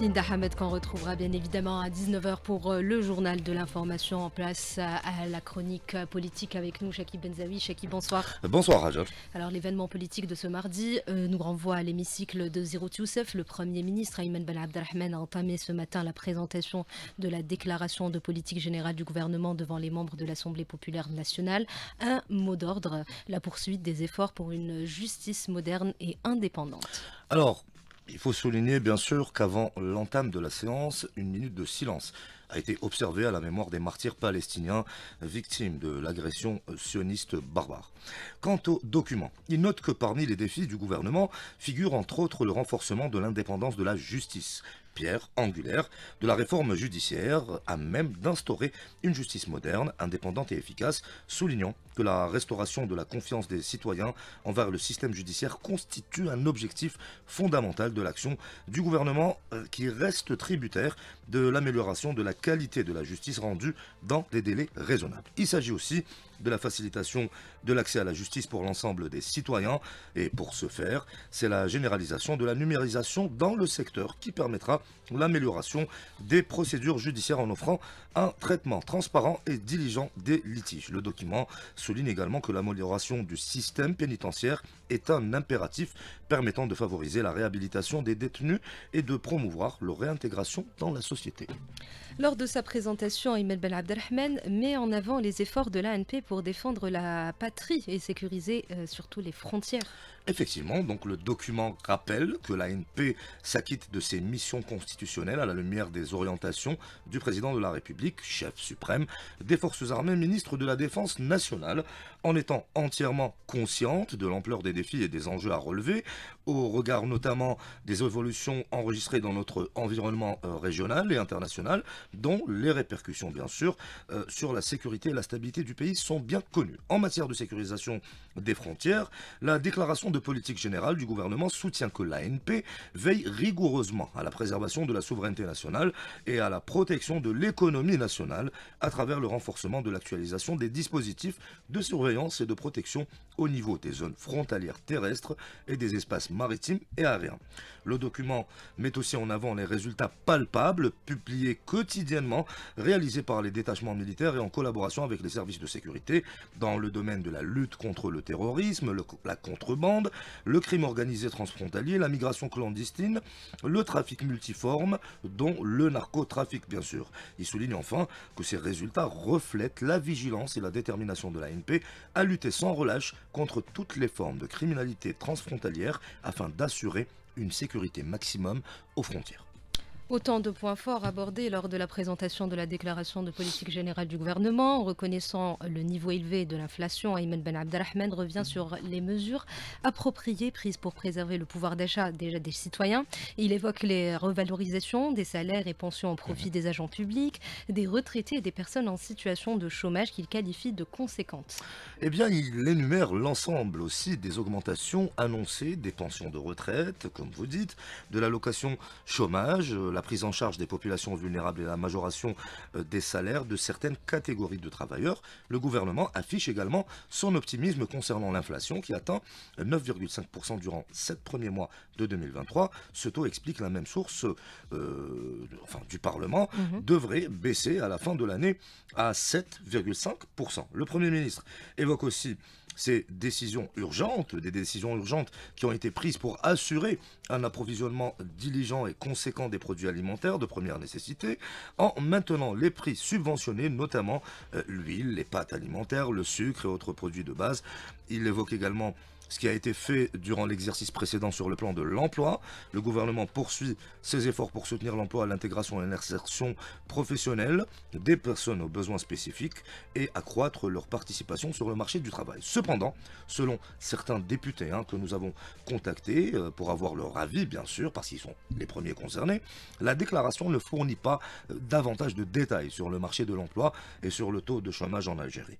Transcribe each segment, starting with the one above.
Linda Hamed qu'on retrouvera bien évidemment à 19h pour euh, le journal de l'information en place euh, à la chronique euh, politique avec nous, Shaki Benzawi. Shaki, bonsoir. Bonsoir, Rajab. Alors l'événement politique de ce mardi nous renvoie à l'hémicycle de zero Youssef. Le Premier ministre Ayman Ben Abdelrahman a entamé ce matin la présentation de la déclaration de politique générale du gouvernement devant les membres de l'Assemblée populaire nationale. Un mot d'ordre, la poursuite des efforts pour une justice moderne et indépendante. Alors, il faut souligner bien sûr qu'avant l'entame de la séance, une minute de silence a été observée à la mémoire des martyrs palestiniens victimes de l'agression sioniste barbare. Quant aux documents, il note que parmi les défis du gouvernement figure entre autres le renforcement de l'indépendance de la justice, pierre angulaire de la réforme judiciaire à même d'instaurer une justice moderne, indépendante et efficace, soulignant la restauration de la confiance des citoyens envers le système judiciaire constitue un objectif fondamental de l'action du gouvernement euh, qui reste tributaire de l'amélioration de la qualité de la justice rendue dans des délais raisonnables. Il s'agit aussi de la facilitation de l'accès à la justice pour l'ensemble des citoyens et pour ce faire, c'est la généralisation de la numérisation dans le secteur qui permettra l'amélioration des procédures judiciaires en offrant un traitement transparent et diligent des litiges. Le document sous il souligne également que l'amélioration du système pénitentiaire est un impératif permettant de favoriser la réhabilitation des détenus et de promouvoir leur réintégration dans la société. Lors de sa présentation, Imel Ben Abdelrahman met en avant les efforts de l'ANP pour défendre la patrie et sécuriser euh, surtout les frontières. Effectivement, donc le document rappelle que l'ANP s'acquitte de ses missions constitutionnelles à la lumière des orientations du président de la République, chef suprême des forces armées, ministre de la Défense nationale, en étant entièrement consciente de l'ampleur des défis et des enjeux à relever, au regard notamment des évolutions enregistrées dans notre environnement euh, régional et international, dont les répercussions bien sûr euh, sur la sécurité et la stabilité du pays sont bien connues. En matière de sécurisation des frontières, la déclaration de politique générale du gouvernement soutient que l'ANP veille rigoureusement à la préservation de la souveraineté nationale et à la protection de l'économie nationale à travers le renforcement de l'actualisation des dispositifs de surveillance et de protection au niveau des zones frontalières terrestres et des espaces maritimes et aériens. Le document met aussi en avant les résultats palpables publiés quotidiennement réalisés par les détachements militaires et en collaboration avec les services de sécurité dans le domaine de la lutte contre le terrorisme, la contrebande, le crime organisé transfrontalier, la migration clandestine, le trafic multiforme, dont le narcotrafic bien sûr. Il souligne enfin que ces résultats reflètent la vigilance et la détermination de l'ANP à lutter sans relâche contre toutes les formes de criminalité transfrontalière afin d'assurer une sécurité maximum aux frontières. Autant de points forts abordés lors de la présentation de la déclaration de politique générale du gouvernement, reconnaissant le niveau élevé de l'inflation, Ayman Ben Abdelrahman revient sur les mesures appropriées prises pour préserver le pouvoir d'achat déjà des citoyens. Il évoque les revalorisations des salaires et pensions en profit des agents publics, des retraités et des personnes en situation de chômage qu'il qualifie de conséquentes. Eh bien, il énumère l'ensemble aussi des augmentations annoncées des pensions de retraite, comme vous dites, de l'allocation chômage, euh, la la prise en charge des populations vulnérables et la majoration euh, des salaires de certaines catégories de travailleurs. Le gouvernement affiche également son optimisme concernant l'inflation qui atteint 9,5% euh, durant sept premiers mois de 2023. Ce taux explique la même source euh, du Parlement mhm. devrait baisser à la fin de l'année à 7,5%. Le Premier ministre évoque aussi ces décisions urgentes, des décisions urgentes qui ont été prises pour assurer un approvisionnement diligent et conséquent des produits alimentaires de première nécessité, en maintenant les prix subventionnés, notamment euh, l'huile, les pâtes alimentaires, le sucre et autres produits de base. Il évoque également ce qui a été fait durant l'exercice précédent sur le plan de l'emploi. Le gouvernement poursuit ses efforts pour soutenir l'emploi, l'intégration et l'insertion professionnelle des personnes aux besoins spécifiques et accroître leur participation sur le marché du travail. Cependant, selon certains députés hein, que nous avons contactés euh, pour avoir leur avis, bien sûr, parce qu'ils sont les premiers concernés, la déclaration ne fournit pas euh, davantage de détails sur le marché de l'emploi et sur le taux de chômage en Algérie.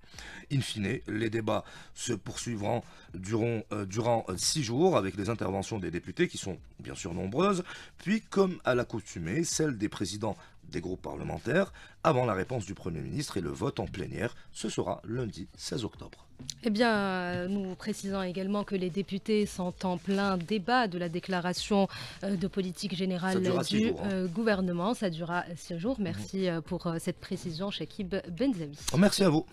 In fine, les débats se poursuivront durant euh, durant euh, six jours avec les interventions des députés qui sont bien sûr nombreuses, puis comme à l'accoutumée, celle des présidents des groupes parlementaires avant la réponse du Premier ministre et le vote en plénière. Ce sera lundi 16 octobre. Eh bien, nous précisons également que les députés sont en plein débat de la déclaration euh, de politique générale du hein. gouvernement. Ça durera six jours. Merci pour cette précision, Shakib Benzemi. Merci à vous.